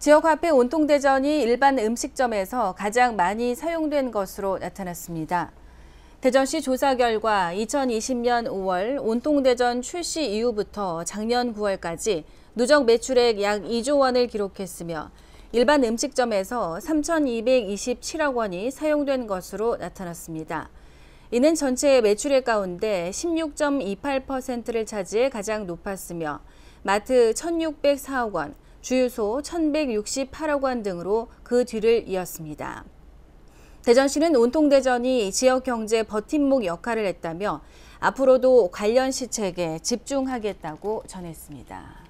지역화폐 온통대전이 일반 음식점에서 가장 많이 사용된 것으로 나타났습니다. 대전시 조사 결과 2020년 5월 온통대전 출시 이후부터 작년 9월까지 누적 매출액 약 2조 원을 기록했으며 일반 음식점에서 3,227억 원이 사용된 것으로 나타났습니다. 이는 전체 매출액 가운데 16.28%를 차지해 가장 높았으며 마트 1,604억 원, 주유소 1168억원 등으로 그 뒤를 이었습니다. 대전시는 운통대전이 지역 경제 버팀목 역할을 했다며 앞으로도 관련 시책에 집중하겠다고 전했습니다.